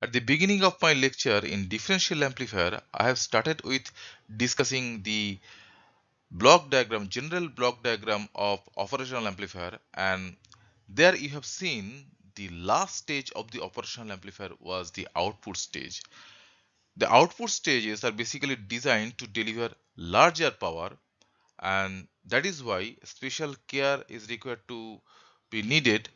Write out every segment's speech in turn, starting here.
At the beginning of my lecture in differential amplifier, I have started with discussing the block diagram, general block diagram of operational amplifier and there you have seen the last stage of the operational amplifier was the output stage. The output stages are basically designed to deliver larger power and that is why special care is required to be needed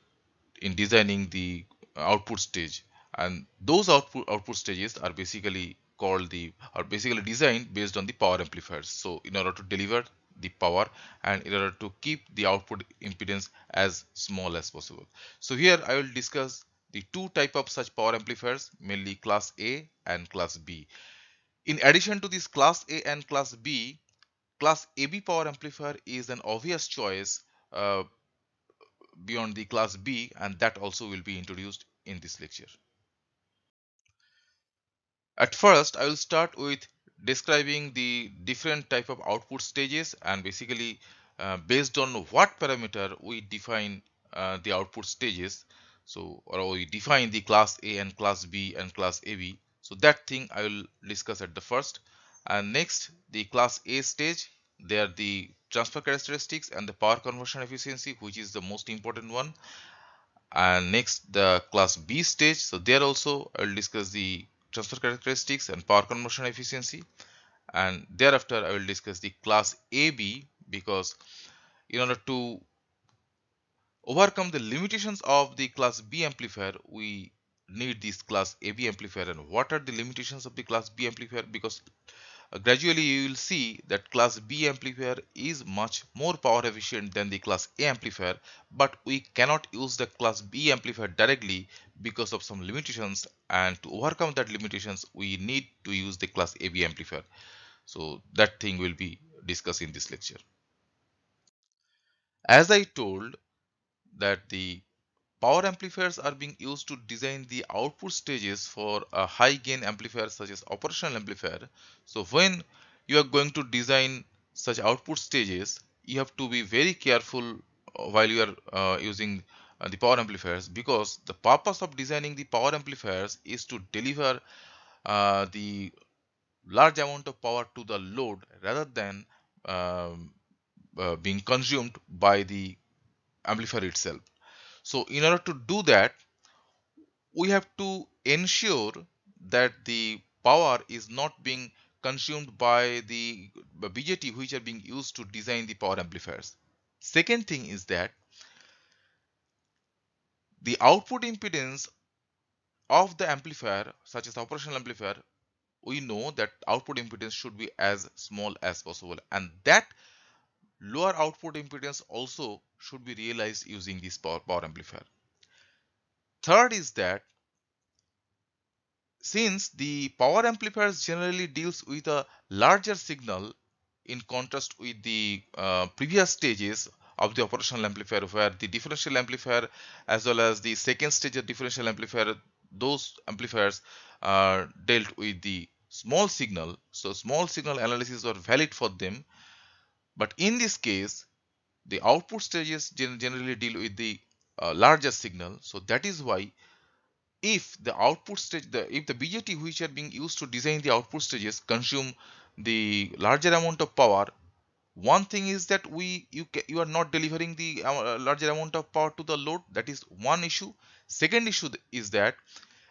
in designing the output stage and those output output stages are basically called the are basically designed based on the power amplifiers so in order to deliver the power and in order to keep the output impedance as small as possible so here i will discuss the two type of such power amplifiers mainly class a and class b in addition to this class a and class b class ab power amplifier is an obvious choice uh, beyond the class b and that also will be introduced in this lecture at first, I will start with describing the different type of output stages and basically uh, based on what parameter we define uh, the output stages. So, or we define the class A and class B and class AB. So that thing I will discuss at the first. And next, the class A stage, they are the transfer characteristics and the power conversion efficiency, which is the most important one. And next, the class B stage. So there also I'll discuss the transfer characteristics and power conversion efficiency and thereafter I will discuss the class AB because in order to overcome the limitations of the class B amplifier we need this class AB amplifier and what are the limitations of the class B amplifier because gradually you will see that class B amplifier is much more power efficient than the class A amplifier but we cannot use the class B amplifier directly because of some limitations and to overcome that limitations we need to use the class AB amplifier so that thing will be discussed in this lecture as I told that the Power amplifiers are being used to design the output stages for a high gain amplifier such as operational amplifier. So when you are going to design such output stages, you have to be very careful uh, while you are uh, using uh, the power amplifiers because the purpose of designing the power amplifiers is to deliver uh, the large amount of power to the load rather than um, uh, being consumed by the amplifier itself. So in order to do that, we have to ensure that the power is not being consumed by the BJT which are being used to design the power amplifiers. Second thing is that the output impedance of the amplifier such as operational amplifier we know that output impedance should be as small as possible and that Lower output impedance also should be realized using this power, power amplifier. Third is that since the power amplifiers generally deals with a larger signal in contrast with the uh, previous stages of the operational amplifier where the differential amplifier as well as the second stage of differential amplifier those amplifiers are dealt with the small signal so small signal analysis were valid for them but in this case, the output stages generally deal with the uh, largest signal. So that is why if the output stage, the, if the BJT which are being used to design the output stages consume the larger amount of power, one thing is that we you you are not delivering the uh, larger amount of power to the load. That is one issue. Second issue is that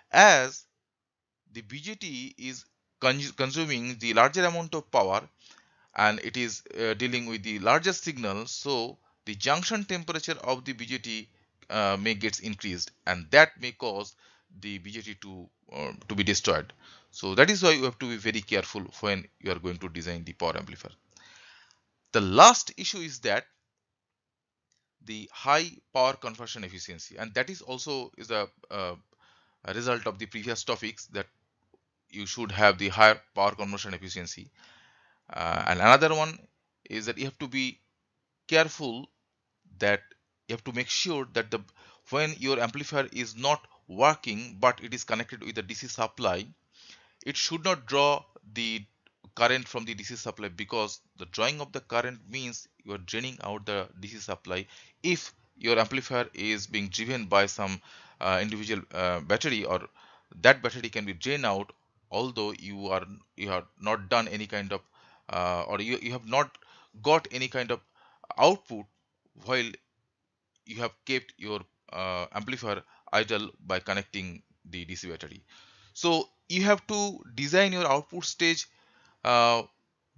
as the BJT is consuming the larger amount of power, and it is uh, dealing with the largest signal so the junction temperature of the BJT uh, may gets increased and that may cause the BJT to uh, to be destroyed so that is why you have to be very careful when you are going to design the power amplifier the last issue is that the high power conversion efficiency and that is also is a, a result of the previous topics that you should have the higher power conversion efficiency uh, and another one is that you have to be careful that you have to make sure that the when your amplifier is not working but it is connected with the DC supply it should not draw the current from the DC supply because the drawing of the current means you are draining out the DC supply if your amplifier is being driven by some uh, individual uh, battery or that battery can be drained out although you are you have not done any kind of uh, or you, you have not got any kind of output while you have kept your uh, amplifier idle by connecting the DC battery. So you have to design your output stage uh,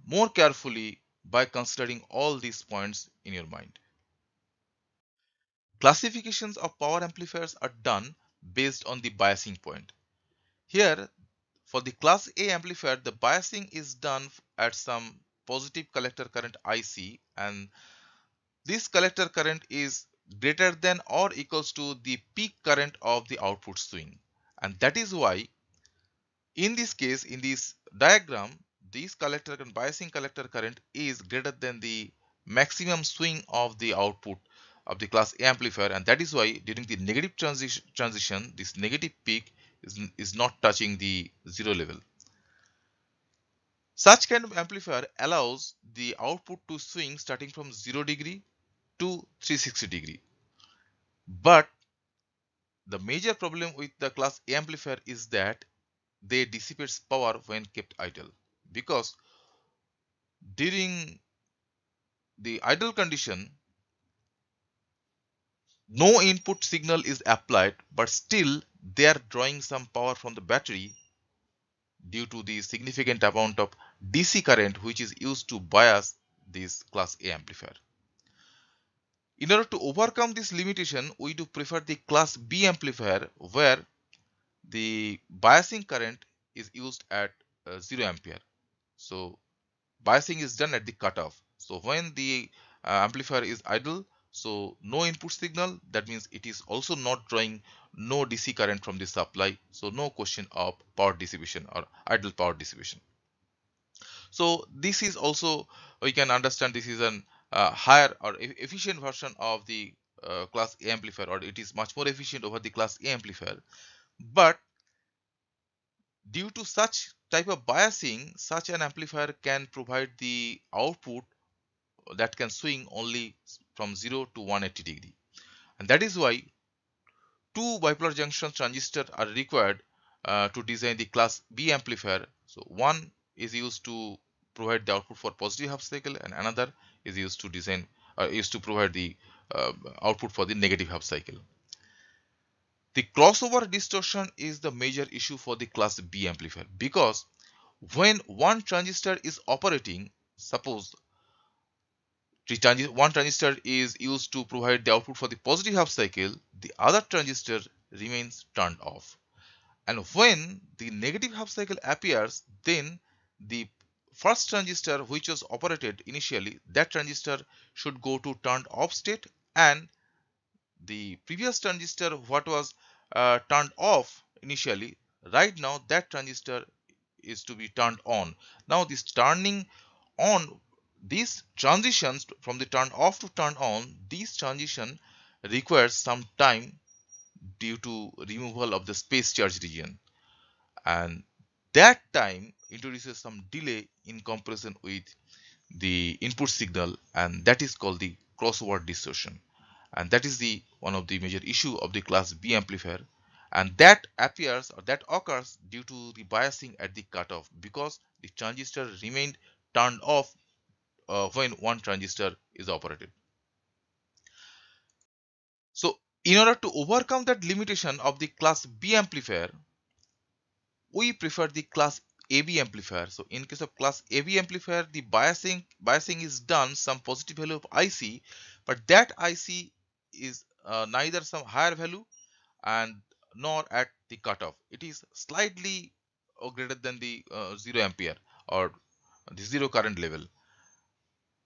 more carefully by considering all these points in your mind. Classifications of power amplifiers are done based on the biasing point. Here for the class A amplifier, the biasing is done at some positive collector current IC and this collector current is greater than or equals to the peak current of the output swing. And that is why in this case, in this diagram, this collector and biasing collector current is greater than the maximum swing of the output of the class A amplifier and that is why during the negative transi transition this negative peak is, not touching the zero level. Such kind of amplifier allows the output to swing starting from 0 degree to 360 degree. But the major problem with the class A amplifier is that they dissipates power when kept idle because during the idle condition no input signal is applied, but still they are drawing some power from the battery due to the significant amount of DC current which is used to bias this class A amplifier. In order to overcome this limitation, we do prefer the class B amplifier where the biasing current is used at uh, 0 ampere. So biasing is done at the cutoff. So when the uh, amplifier is idle, so no input signal that means it is also not drawing no DC current from the supply so no question of power distribution or idle power distribution so this is also we can understand this is an uh, higher or e efficient version of the uh, class A amplifier or it is much more efficient over the class A amplifier but due to such type of biasing such an amplifier can provide the output that can swing only from 0 to 180 degree and that is why two bipolar junction transistors are required uh, to design the class B amplifier so one is used to provide the output for positive half cycle and another is used to design uh, is to provide the uh, output for the negative half cycle the crossover distortion is the major issue for the class B amplifier because when one transistor is operating suppose one transistor is used to provide the output for the positive half cycle, the other transistor remains turned off. And when the negative half cycle appears, then the first transistor which was operated initially, that transistor should go to turned off state and the previous transistor what was uh, turned off initially, right now that transistor is to be turned on. Now this turning on these transitions from the turn off to turn on these transition requires some time due to removal of the space charge region and that time introduces some delay in comparison with the input signal and that is called the crossover distortion and that is the one of the major issue of the class B amplifier and that appears or that occurs due to the biasing at the cutoff because the transistor remained turned off uh, when one transistor is operated. So in order to overcome that limitation of the class B amplifier, we prefer the class AB amplifier. So in case of class AB amplifier, the biasing biasing is done some positive value of IC, but that IC is uh, neither some higher value and nor at the cutoff. It is slightly uh, greater than the uh, zero ampere or the zero current level.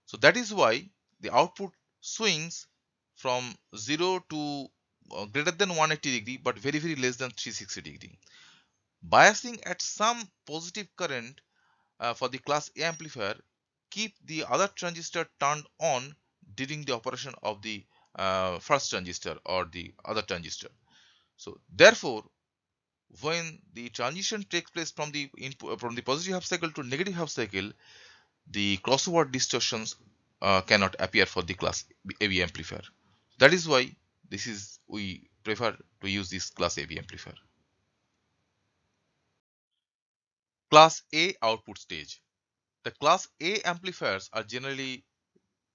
So that is why the output swings from 0 to uh, greater than 180 degree but very very less than 360 degree. Biasing at some positive current uh, for the class A amplifier keep the other transistor turned on during the operation of the uh, first transistor or the other transistor. So therefore when the transition takes place from the input from the positive half cycle to negative half cycle the crossover distortions uh, cannot appear for the class AV amplifier. That is why this is we prefer to use this class AV amplifier. Class A output stage. The class A amplifiers are generally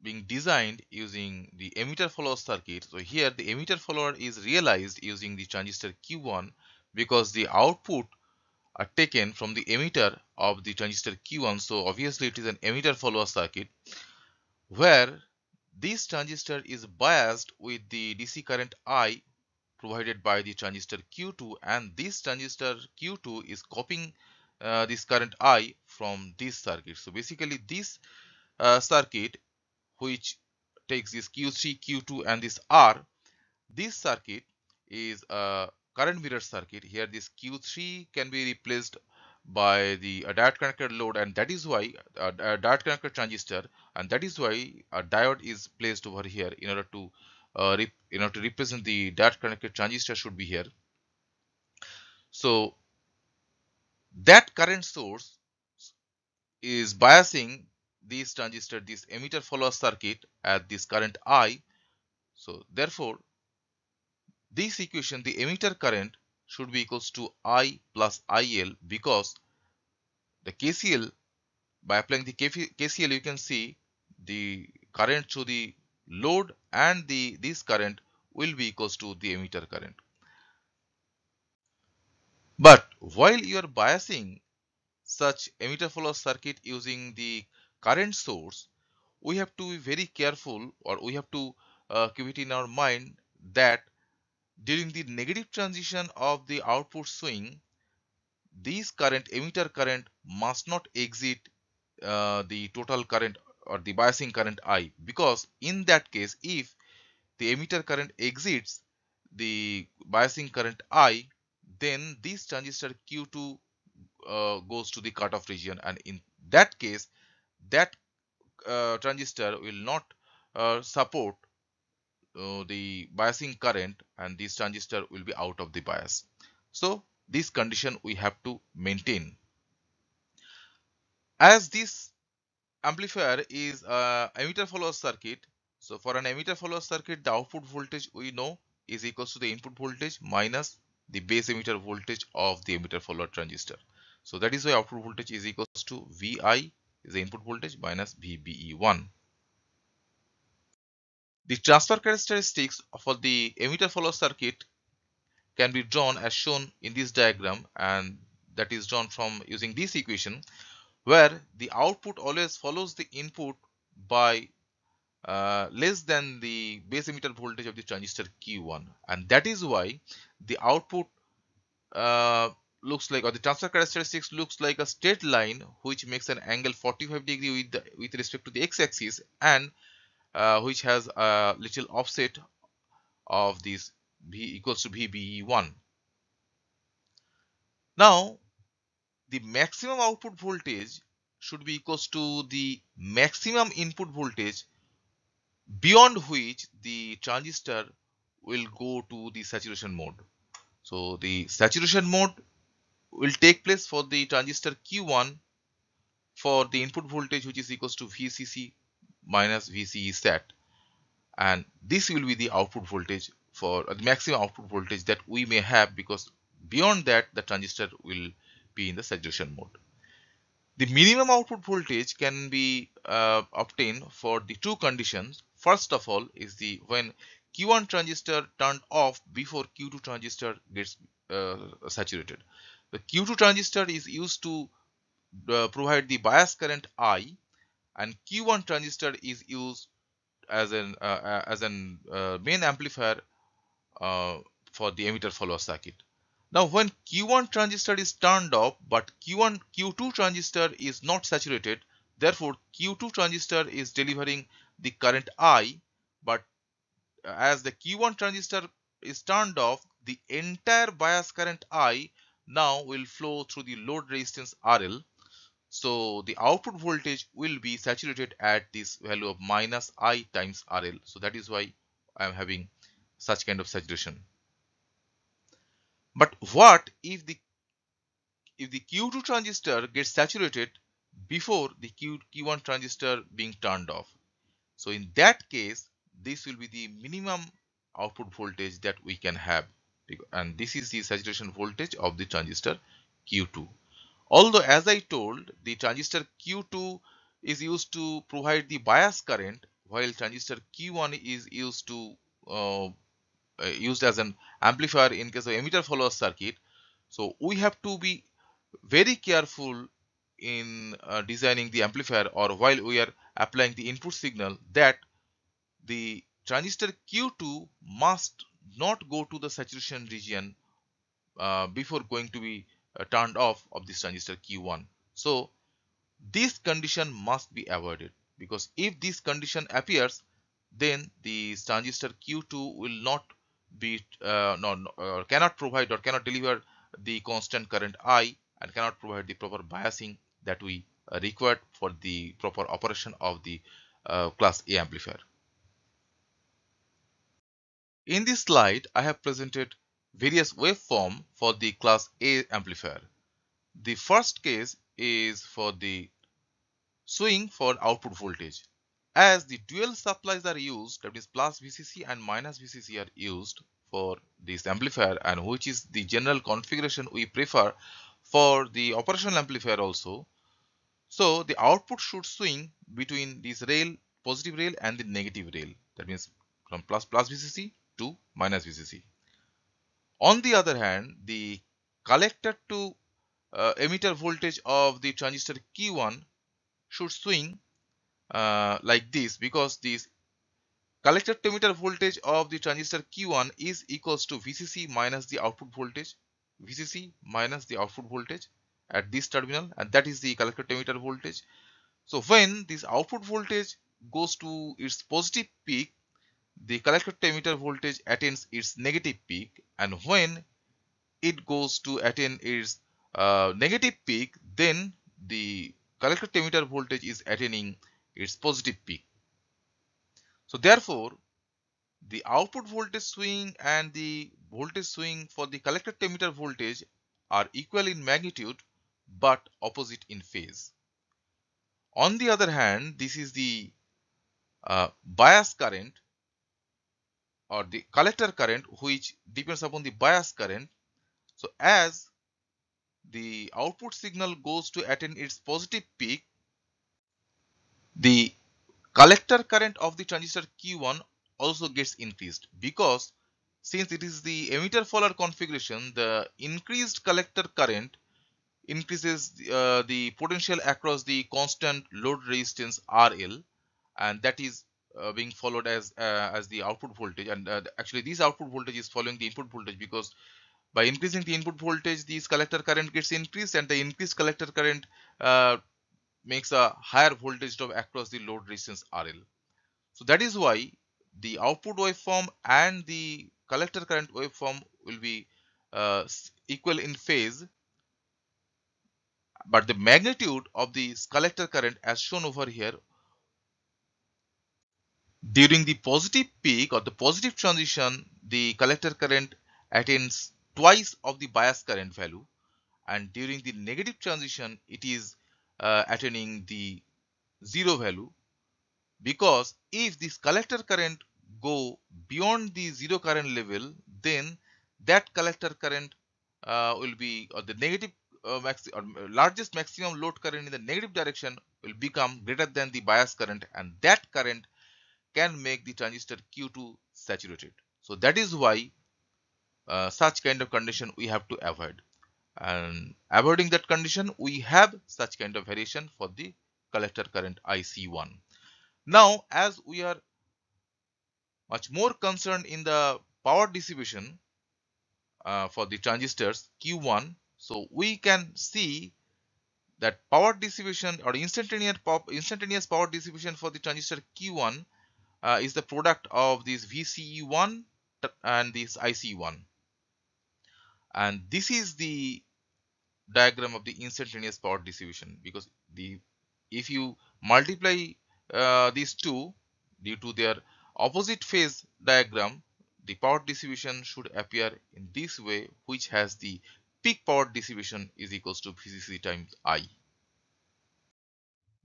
being designed using the emitter follower circuit. So here the emitter follower is realized using the transistor Q1 because the output are taken from the emitter of the transistor Q1 so obviously it is an emitter follower circuit where this transistor is biased with the DC current I provided by the transistor Q2 and this transistor Q2 is copying uh, this current I from this circuit. So basically this uh, circuit which takes this Q3, Q2 and this R, this circuit is a uh, current mirror circuit here this q3 can be replaced by the uh, diode connected load and that is why a uh, diode uh, connected transistor and that is why a diode is placed over here in order to uh, in order to represent the diode connected transistor should be here so that current source is biasing this transistor this emitter follower circuit at this current i so therefore this equation, the emitter current should be equals to I plus IL because the KCL, by applying the KCL you can see the current through the load and the this current will be equals to the emitter current. But while you are biasing such emitter follower circuit using the current source, we have to be very careful or we have to uh, keep it in our mind that during the negative transition of the output swing, this current emitter current must not exit uh, the total current or the biasing current I because in that case if the emitter current exits the biasing current I then this transistor Q2 uh, goes to the cutoff region and in that case that uh, transistor will not uh, support uh, the biasing current and this transistor will be out of the bias. So this condition we have to maintain. As this amplifier is a emitter follower circuit, so for an emitter follower circuit, the output voltage we know is equal to the input voltage minus the base emitter voltage of the emitter follower transistor. So that is why output voltage is equal to Vi is the input voltage minus VBE1. The transfer characteristics for the emitter follower circuit can be drawn as shown in this diagram and that is drawn from using this equation where the output always follows the input by uh, less than the base emitter voltage of the transistor Q1 and that is why the output uh, looks like or the transfer characteristics looks like a straight line which makes an angle 45 degree with the, with respect to the x-axis and uh, which has a little offset of this v equals to vbe1 now the maximum output voltage should be equals to the maximum input voltage beyond which the transistor will go to the saturation mode so the saturation mode will take place for the transistor q1 for the input voltage which is equals to vcc minus VCE is set and this will be the output voltage for uh, the maximum output voltage that we may have because beyond that the transistor will be in the saturation mode. The minimum output voltage can be uh, obtained for the two conditions. First of all is the when Q1 transistor turned off before Q2 transistor gets uh, saturated. The Q2 transistor is used to uh, provide the bias current I and Q1 transistor is used as an uh, uh, as an uh, main amplifier uh, for the emitter follower circuit. Now when Q1 transistor is turned off but Q1 Q2 transistor is not saturated therefore Q2 transistor is delivering the current I but uh, as the Q1 transistor is turned off the entire bias current I now will flow through the load resistance RL so the output voltage will be saturated at this value of minus I times RL. So that is why I am having such kind of saturation. But what if the if the Q2 transistor gets saturated before the Q, Q1 transistor being turned off? So in that case, this will be the minimum output voltage that we can have and this is the saturation voltage of the transistor Q2. Although as I told the transistor Q2 is used to provide the bias current while transistor Q1 is used to uh, uh, used as an amplifier in case of emitter follower circuit. So we have to be very careful in uh, designing the amplifier or while we are applying the input signal that the transistor Q2 must not go to the saturation region uh, before going to be uh, turned off of this transistor Q1. So this condition must be avoided because if this condition appears then the transistor Q2 will not be uh, no, uh, cannot provide or cannot deliver the constant current I and cannot provide the proper biasing that we uh, required for the proper operation of the uh, class A amplifier. In this slide I have presented various waveform for the class A amplifier. The first case is for the swing for output voltage. As the dual supplies are used, that is plus VCC and minus VCC are used for this amplifier and which is the general configuration we prefer for the operational amplifier also. So the output should swing between this rail, positive rail and the negative rail. That means from plus plus VCC to minus VCC. On the other hand, the collector to uh, emitter voltage of the transistor Q1 should swing uh, like this because this collector to emitter voltage of the transistor Q1 is equals to VCC minus the output voltage VCC minus the output voltage at this terminal and that is the collector to emitter voltage. So when this output voltage goes to its positive peak the collector to emitter voltage attains its negative peak and when it goes to attain its uh, negative peak then the collector to emitter voltage is attaining its positive peak. So therefore the output voltage swing and the voltage swing for the collector to emitter voltage are equal in magnitude but opposite in phase. On the other hand, this is the uh, bias current or the collector current which depends upon the bias current. So as the output signal goes to attain its positive peak, the collector current of the transistor Q1 also gets increased because since it is the emitter follower configuration, the increased collector current increases uh, the potential across the constant load resistance RL and that is uh, being followed as uh, as the output voltage and uh, actually this output voltage is following the input voltage because by increasing the input voltage this collector current gets increased and the increased collector current uh, makes a higher voltage drop across the load resistance RL. So that is why the output waveform and the collector current waveform will be uh, equal in phase but the magnitude of the collector current as shown over here during the positive peak or the positive transition, the collector current attains twice of the bias current value and during the negative transition it is uh, attaining the zero value because if this collector current go beyond the zero current level then that collector current uh, will be or the negative uh, maxi or uh, largest maximum load current in the negative direction will become greater than the bias current and that current can make the transistor Q2 saturated. So that is why uh, such kind of condition we have to avoid. And avoiding that condition, we have such kind of variation for the collector current IC1. Now, as we are much more concerned in the power distribution uh, for the transistors Q1, so we can see that power distribution or instantaneous power, instantaneous power distribution for the transistor Q1 uh, is the product of this VCE1 and this IC1 and this is the diagram of the instantaneous power distribution because the if you multiply uh, these two due to their opposite phase diagram the power distribution should appear in this way which has the peak power distribution is equals to VCC times I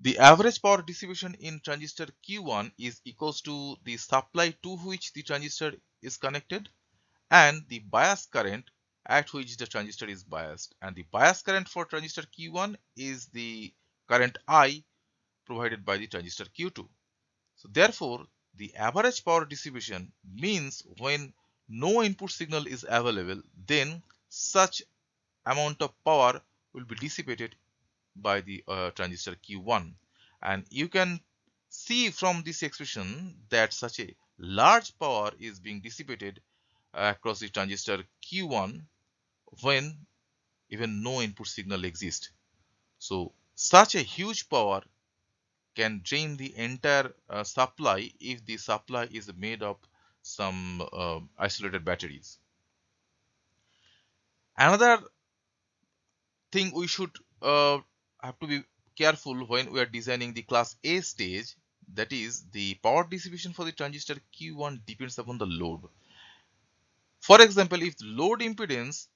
the average power distribution in transistor Q1 is equals to the supply to which the transistor is connected and the bias current at which the transistor is biased and the bias current for transistor Q1 is the current I provided by the transistor Q2. So therefore the average power distribution means when no input signal is available then such amount of power will be dissipated by the uh, transistor Q1 and you can see from this expression that such a large power is being dissipated across the transistor Q1 when even no input signal exists. So such a huge power can drain the entire uh, supply if the supply is made of some uh, isolated batteries. Another thing we should uh, have to be careful when we are designing the class A stage that is the power distribution for the transistor Q1 depends upon the load. For example, if load impedance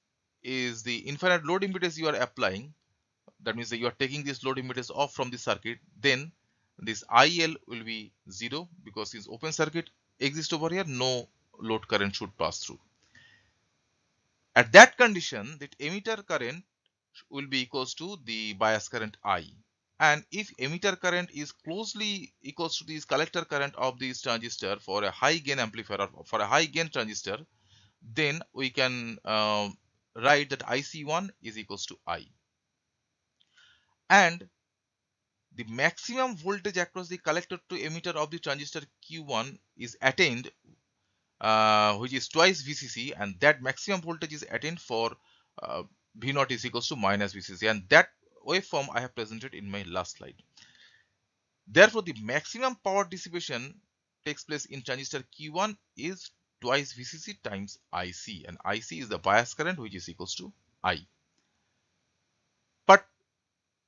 is the infinite load impedance you are applying that means that you are taking this load impedance off from the circuit then this IL will be 0 because it's open circuit exists over here no load current should pass through. At that condition that emitter current will be equals to the bias current I. And if emitter current is closely equals to this collector current of this transistor for a high gain amplifier or for a high gain transistor, then we can uh, write that IC1 is equals to I. And the maximum voltage across the collector to emitter of the transistor Q1 is attained uh, which is twice VCC and that maximum voltage is attained for uh, v naught is equals to minus vcc and that waveform i have presented in my last slide therefore the maximum power dissipation takes place in transistor q1 is twice vcc times ic and ic is the bias current which is equals to i but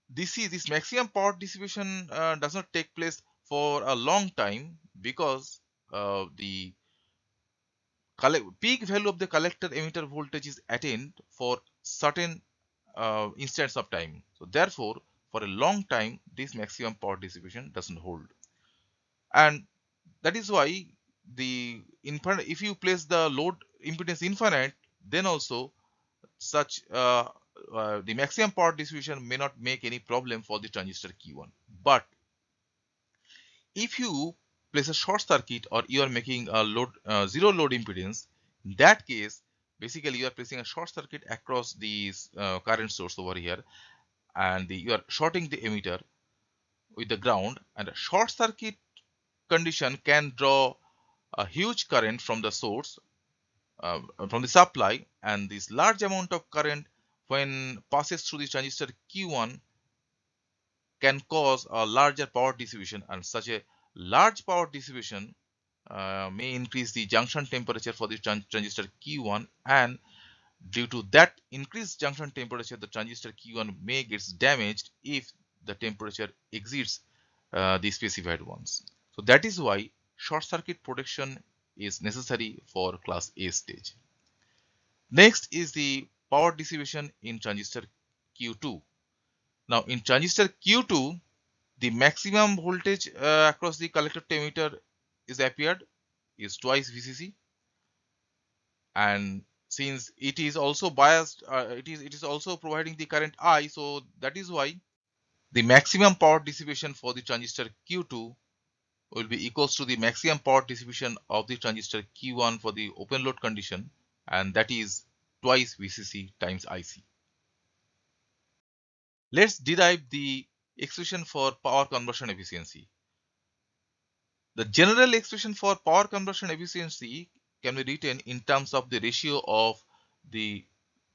this is this maximum power dissipation uh, does not take place for a long time because uh, the peak value of the collector emitter voltage is attained for certain uh, instance of time. So therefore, for a long time, this maximum power distribution doesn't hold. And that is why the infinite, if you place the load impedance infinite, then also such uh, uh, the maximum power distribution may not make any problem for the transistor Q1. But if you place a short circuit or you are making a load uh, zero load impedance, in that case basically you are placing a short circuit across the uh, current source over here and the, you are shorting the emitter with the ground and a short circuit condition can draw a huge current from the source uh, from the supply and this large amount of current when passes through the transistor Q1 can cause a larger power distribution and such a large power distribution uh, may increase the junction temperature for the transistor Q1 and due to that increased junction temperature the transistor Q1 may gets damaged if the temperature exceeds uh, the specified ones. So that is why short circuit protection is necessary for class A stage. Next is the power dissipation in transistor Q2. Now in transistor Q2 the maximum voltage uh, across the collector emitter is appeared is twice VCC and since it is also biased uh, it is it is also providing the current I so that is why the maximum power dissipation for the transistor Q2 will be equals to the maximum power dissipation of the transistor Q1 for the open load condition and that is twice VCC times IC. Let's derive the expression for power conversion efficiency. The general expression for power conversion efficiency can be written in terms of the ratio of the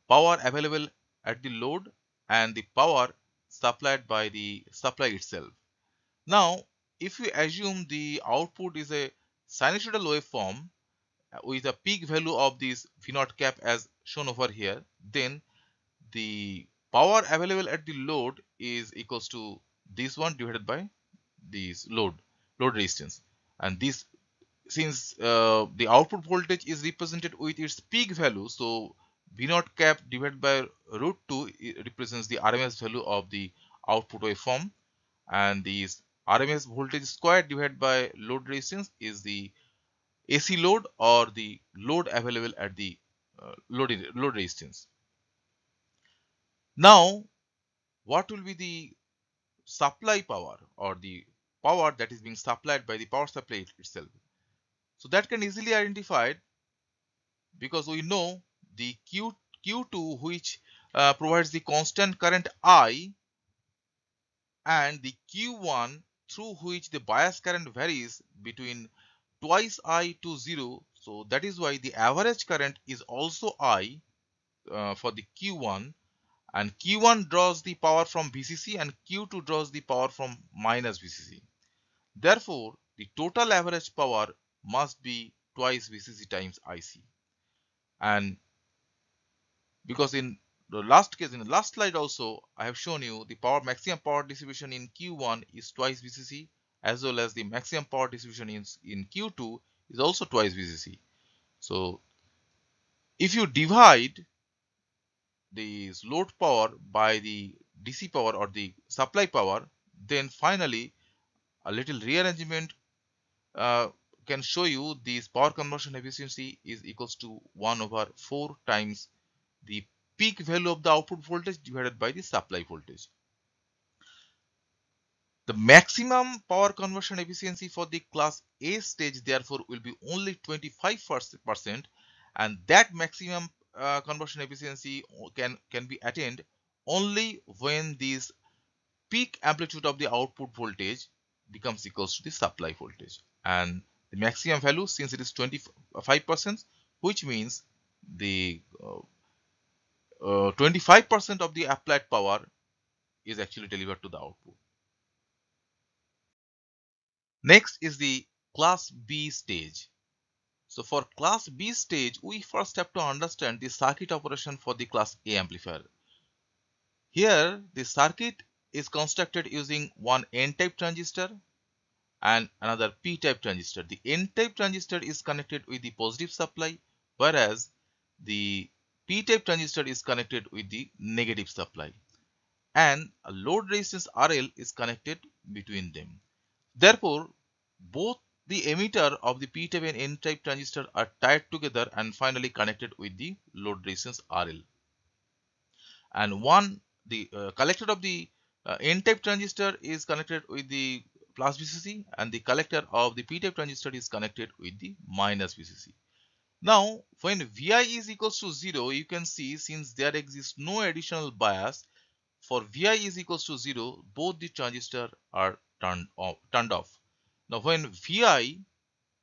power available at the load and the power supplied by the supply itself. Now, if we assume the output is a sinusoidal waveform uh, with a peak value of this V0 cap as shown over here, then the power available at the load is equals to this one divided by this load, load resistance and this since uh, the output voltage is represented with its peak value so v naught cap divided by root 2 represents the rms value of the output waveform and this rms voltage squared divided by load resistance is the ac load or the load available at the uh, load, load resistance now what will be the supply power or the power that is being supplied by the power supply itself. So that can easily identified because we know the Q, Q2 which uh, provides the constant current I and the Q1 through which the bias current varies between twice I to 0. So that is why the average current is also I uh, for the Q1 and Q1 draws the power from VCC and Q2 draws the power from minus VCC. Therefore, the total average power must be twice VCC times IC. And because in the last case, in the last slide also, I have shown you the power maximum power distribution in Q1 is twice VCC as well as the maximum power distribution in, in Q2 is also twice VCC. So if you divide the load power by the DC power or the supply power, then finally a little rearrangement uh, can show you this power conversion efficiency is equals to 1 over 4 times the peak value of the output voltage divided by the supply voltage. The maximum power conversion efficiency for the class A stage therefore will be only 25% and that maximum uh, conversion efficiency can, can be attained only when this peak amplitude of the output voltage becomes equals to the supply voltage and the maximum value since it is 25 percent which means the uh, uh, 25 uh, percent uh, of the applied power is actually delivered to the output next is the class b stage so for class b stage we first have to understand the circuit operation for the class a amplifier here the circuit is constructed using one n-type transistor and another p-type transistor. The n-type transistor is connected with the positive supply whereas the p-type transistor is connected with the negative supply and a load resistance RL is connected between them. Therefore, both the emitter of the p-type and n-type transistor are tied together and finally connected with the load resistance RL. And one, the uh, collector of the uh, N-type transistor is connected with the plus VCC and the collector of the P-type transistor is connected with the minus VCC. Now when Vi is equals to 0 you can see since there exists no additional bias for Vi is equals to 0 both the transistor are turned off. Turned off. Now when Vi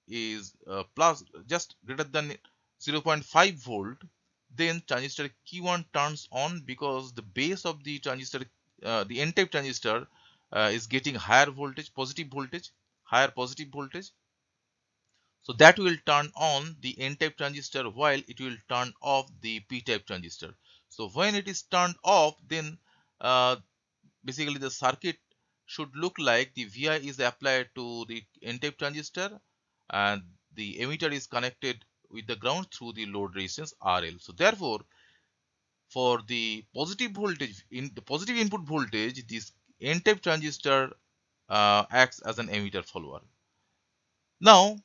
is uh, plus just greater than 0.5 volt then transistor Q1 turns on because the base of the transistor uh, the n-type transistor uh, is getting higher voltage positive voltage higher positive voltage so that will turn on the n-type transistor while it will turn off the p-type transistor so when it is turned off then uh, basically the circuit should look like the vi is applied to the n-type transistor and the emitter is connected with the ground through the load resistance rl so therefore for the positive voltage in the positive input voltage this n-type transistor uh, acts as an emitter follower now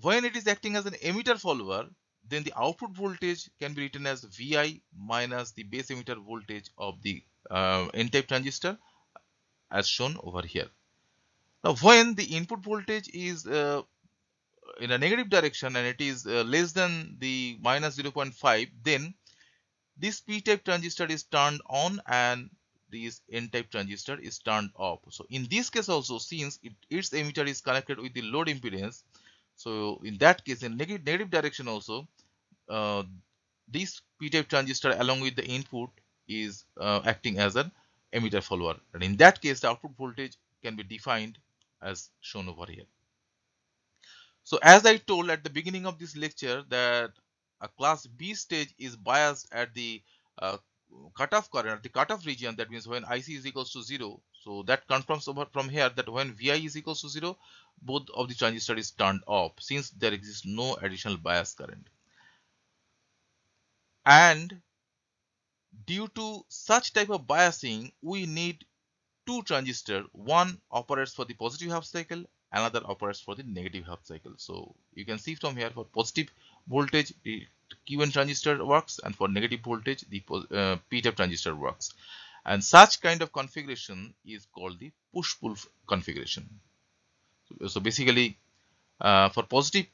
when it is acting as an emitter follower then the output voltage can be written as vi minus the base emitter voltage of the uh, n-type transistor as shown over here now when the input voltage is uh, in a negative direction and it is uh, less than the minus 0.5 then this p-type transistor is turned on and this n-type transistor is turned off so in this case also since it, its emitter is connected with the load impedance so in that case in negative, negative direction also uh, this p-type transistor along with the input is uh, acting as an emitter follower and in that case the output voltage can be defined as shown over here so as I told at the beginning of this lecture that a class B stage is biased at the uh, cutoff current, the cutoff region that means when IC is equals to 0. So that confirms over from here that when VI is equals to 0 both of the transistor is turned off since there exists no additional bias current. And due to such type of biasing we need two transistor one operates for the positive half cycle another operates for the negative half cycle so you can see from here for positive voltage the q1 transistor works and for negative voltage the uh, p transistor works and such kind of configuration is called the push-pull configuration so, so basically uh, for positive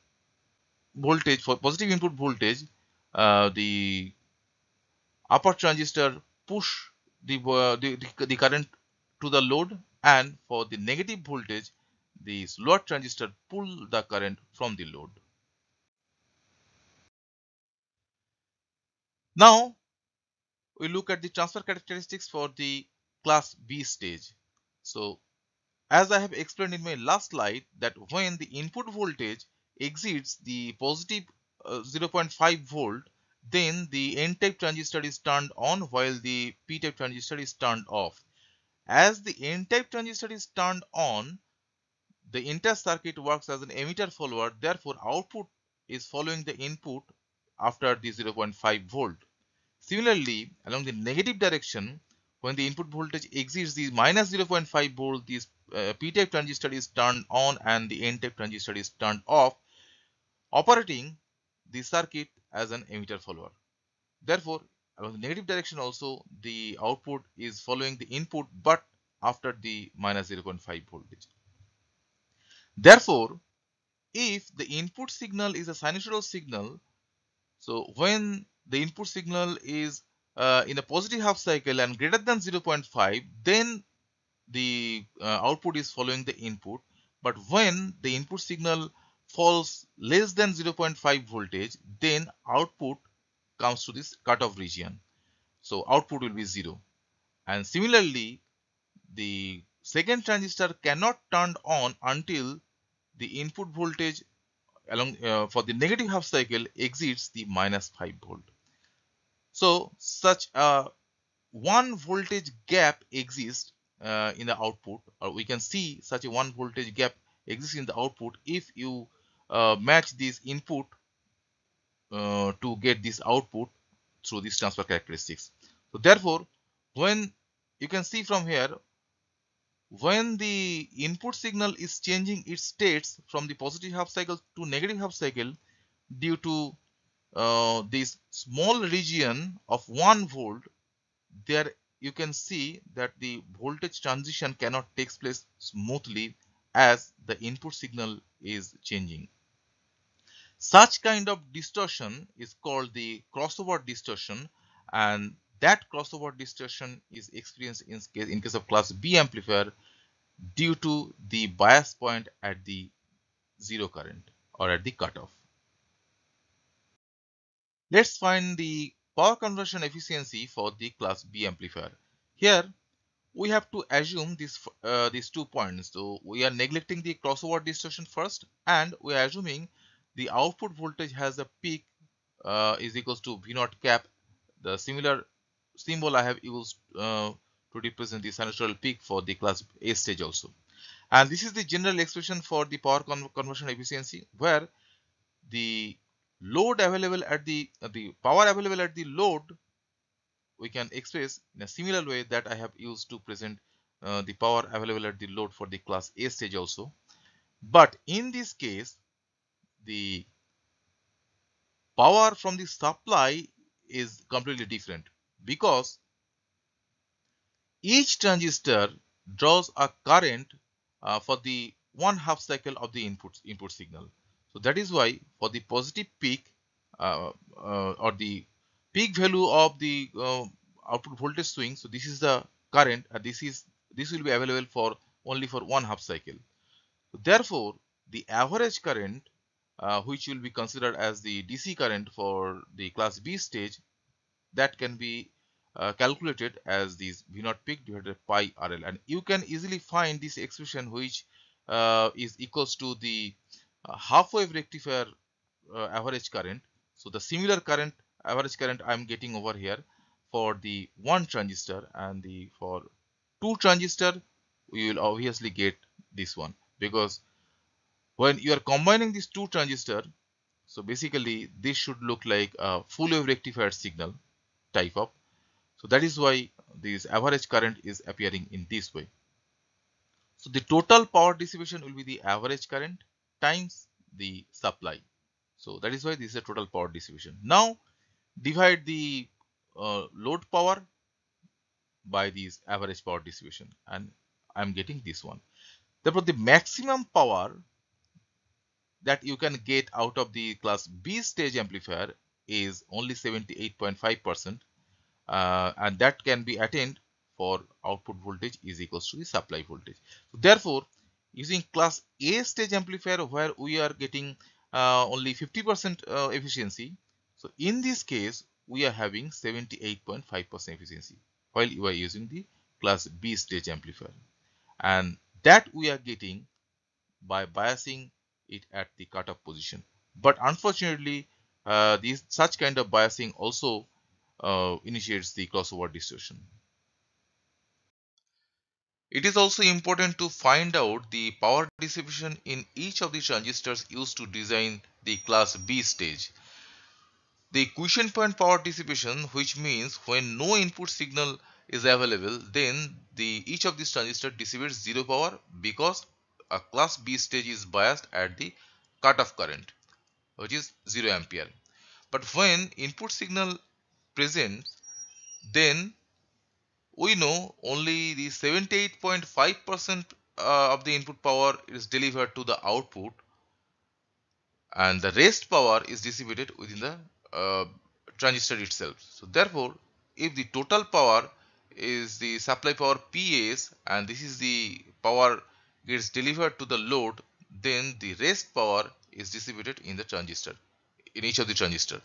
voltage for positive input voltage uh, the upper transistor push the, uh, the, the, the current to the load and for the negative voltage these load transistor pull the current from the load. Now we look at the transfer characteristics for the class B stage. So as I have explained in my last slide that when the input voltage exceeds the positive, uh, 0.5 volt then the n-type transistor is turned on while the p-type transistor is turned off. As the n-type transistor is turned on the entire circuit works as an emitter follower, therefore output is following the input after the 0.5 volt. Similarly, along the negative direction, when the input voltage exceeds the minus 0.5 volt, the uh, p-type transistor is turned on and the n-type transistor is turned off, operating the circuit as an emitter follower. Therefore, along the negative direction also, the output is following the input but after the minus 0.5 voltage. Therefore, if the input signal is a sinusoidal signal, so when the input signal is uh, in a positive half cycle and greater than 0.5, then the uh, output is following the input. But when the input signal falls less than 0.5 voltage, then output comes to this cutoff region. So output will be 0. And similarly, the second transistor cannot turn on until the input voltage along uh, for the negative half cycle exceeds the minus 5 volt. So such a one voltage gap exists uh, in the output or uh, we can see such a one voltage gap exists in the output if you uh, match this input uh, to get this output through these transfer characteristics. So therefore when you can see from here when the input signal is changing its states from the positive half cycle to negative half cycle due to uh, this small region of 1 volt there you can see that the voltage transition cannot takes place smoothly as the input signal is changing such kind of distortion is called the crossover distortion and that crossover distortion is experienced in case, in case of class B amplifier due to the bias point at the zero current or at the cutoff. Let's find the power conversion efficiency for the class B amplifier. Here we have to assume this, uh, these two points. So we are neglecting the crossover distortion first and we are assuming the output voltage has a peak uh, is equals to V0 cap the similar symbol I have used uh, to represent the sinusoidal peak for the class A stage also. And this is the general expression for the power con conversion efficiency where the load available at the uh, the power available at the load we can express in a similar way that I have used to present uh, the power available at the load for the class A stage also. But in this case, the power from the supply is completely different because each transistor draws a current uh, for the one half cycle of the input input signal so that is why for the positive peak uh, uh, or the peak value of the uh, output voltage swing so this is the current and this is this will be available for only for one half cycle so therefore the average current uh, which will be considered as the DC current for the class B stage that can be uh, calculated as these v naught peak divided by pi rl and you can easily find this expression which uh, is equals to the uh, half wave rectifier uh, average current so the similar current average current i'm getting over here for the one transistor and the for two transistor we will obviously get this one because when you are combining these two transistor so basically this should look like a full wave rectifier signal type of so that is why this average current is appearing in this way. So the total power dissipation will be the average current times the supply. So that is why this is a total power dissipation. Now divide the uh, load power by this average power distribution and I am getting this one. Therefore, the maximum power that you can get out of the class B stage amplifier is only 78.5% uh, and that can be attained for output voltage is equals to the supply voltage. So therefore, using class A stage amplifier where we are getting uh, only 50% uh, efficiency. So in this case, we are having 78.5% efficiency while you are using the class B stage amplifier. And that we are getting by biasing it at the cutoff position. But unfortunately, uh, these such kind of biasing also uh, initiates the crossover distortion. It is also important to find out the power distribution in each of the transistors used to design the class B stage. The quotient point power distribution which means when no input signal is available then the each of these transistors dissipates zero power because a class B stage is biased at the cutoff current which is 0 ampere. But when input signal present then we know only the 78.5% uh, of the input power is delivered to the output and the rest power is dissipated within the uh, transistor itself. So therefore, if the total power is the supply power PS and this is the power gets delivered to the load, then the rest power is dissipated in the transistor, in each of the transistor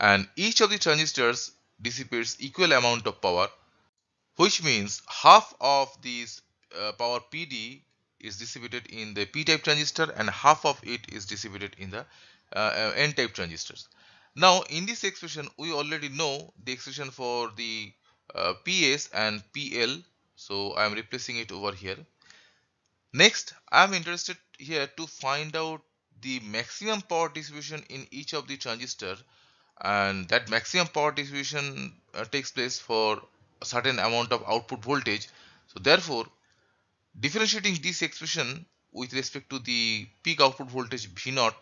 and each of the transistors dissipates equal amount of power which means half of this uh, power PD is dissipated in the p-type transistor and half of it is dissipated in the uh, uh n-type transistors. Now in this expression we already know the expression for the uh, PS and PL so I am replacing it over here. Next I am interested here to find out the maximum power distribution in each of the transistor and that maximum power distribution uh, takes place for a certain amount of output voltage so therefore differentiating this expression with respect to the peak output voltage v naught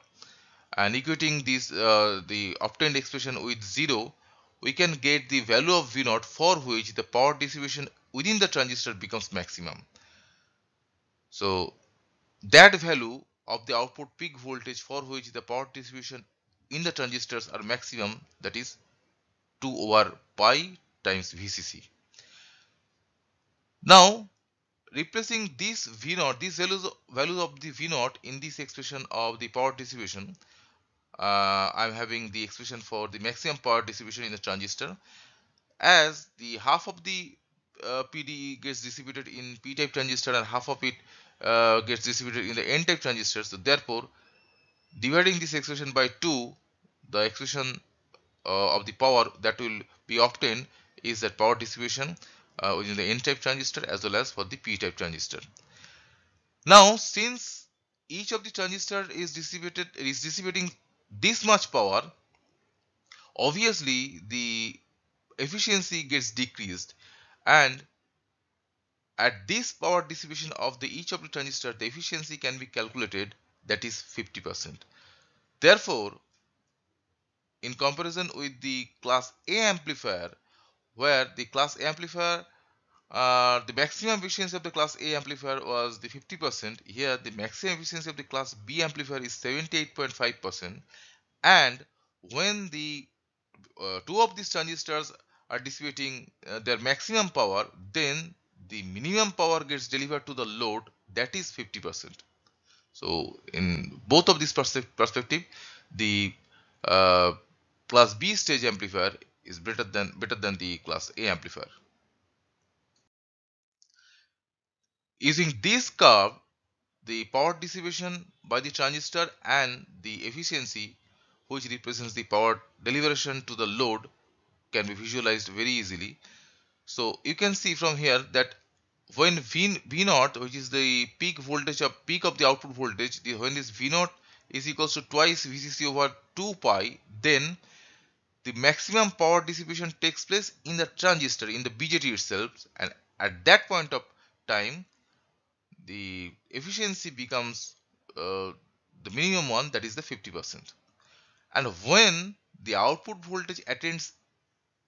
and equating this uh, the obtained expression with 0 we can get the value of v naught for which the power distribution within the transistor becomes maximum so that value of the output peak voltage for which the power distribution in the transistors are maximum that is 2 over pi times VCC. Now replacing this V naught, these values, values of the V naught in this expression of the power distribution, uh, I'm having the expression for the maximum power distribution in the transistor as the half of the uh, PDE gets distributed in p-type transistor and half of it uh, gets distributed in the n-type transistor so therefore dividing this expression by 2 the expression uh, of the power that will be obtained is that power distribution uh, within the n-type transistor as well as for the p-type transistor now since each of the transistor is dissipated is dissipating this much power obviously the efficiency gets decreased and at this power distribution of the each of the transistor the efficiency can be calculated that is 50%. Therefore, in comparison with the class A amplifier, where the class A amplifier, uh, the maximum efficiency of the class A amplifier was the 50%, here the maximum efficiency of the class B amplifier is 78.5% and when the uh, two of these transistors are dissipating uh, their maximum power, then the minimum power gets delivered to the load that is 50 percent so in both of these perspective, the uh, class B stage amplifier is better than better than the class A amplifier. Using this curve, the power dissipation by the transistor and the efficiency which represents the power delivery to the load can be visualized very easily. So you can see from here that when V, v naught which is the peak voltage or peak of the output voltage the, when this V naught is equals to twice VCC over 2 pi then the maximum power dissipation takes place in the transistor in the BJT itself and at that point of time the efficiency becomes uh, the minimum one that is the 50% and when the output voltage attains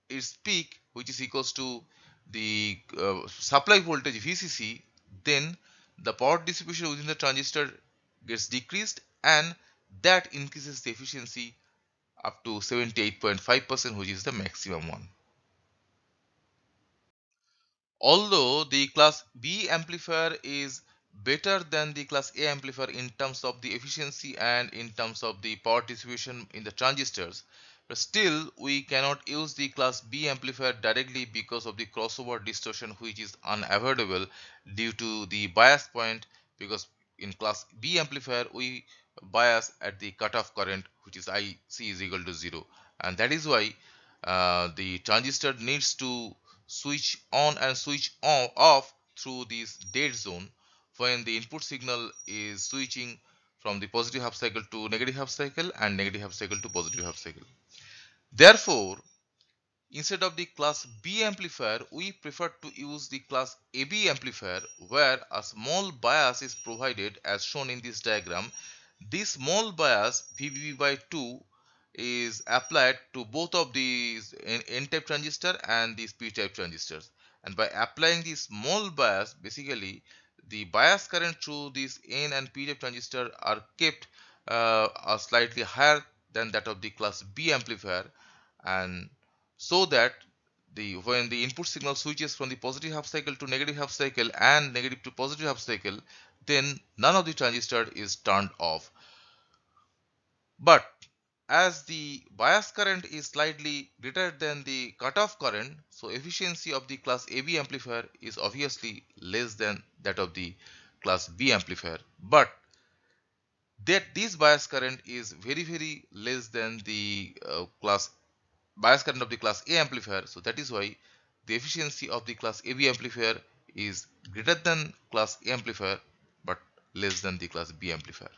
its peak which is equals to the uh, supply voltage VCC then the power distribution within the transistor gets decreased and that increases the efficiency up to 78.5% which is the maximum one. Although the class B amplifier is better than the class A amplifier in terms of the efficiency and in terms of the power distribution in the transistors but still, we cannot use the class B amplifier directly because of the crossover distortion which is unavoidable due to the bias point because in class B amplifier we bias at the cutoff current which is IC is equal to 0 and that is why uh, the transistor needs to switch on and switch on off through this dead zone when the input signal is switching from the positive half cycle to negative half cycle and negative half cycle to positive half cycle. Therefore, instead of the class B amplifier, we prefer to use the class AB amplifier where a small bias is provided as shown in this diagram. This small bias VBB by 2 is applied to both of these N-type transistor and these P-type transistors. And by applying this small bias, basically the bias current through these N and P P-type transistor are kept uh, are slightly higher than that of the class B amplifier and so that the when the input signal switches from the positive half cycle to negative half cycle and negative to positive half cycle then none of the transistor is turned off but as the bias current is slightly greater than the cutoff current so efficiency of the class AB amplifier is obviously less than that of the class B amplifier but that this bias current is very very less than the uh, class bias current of the class A amplifier so that is why the efficiency of the class AB amplifier is greater than class A amplifier but less than the class B amplifier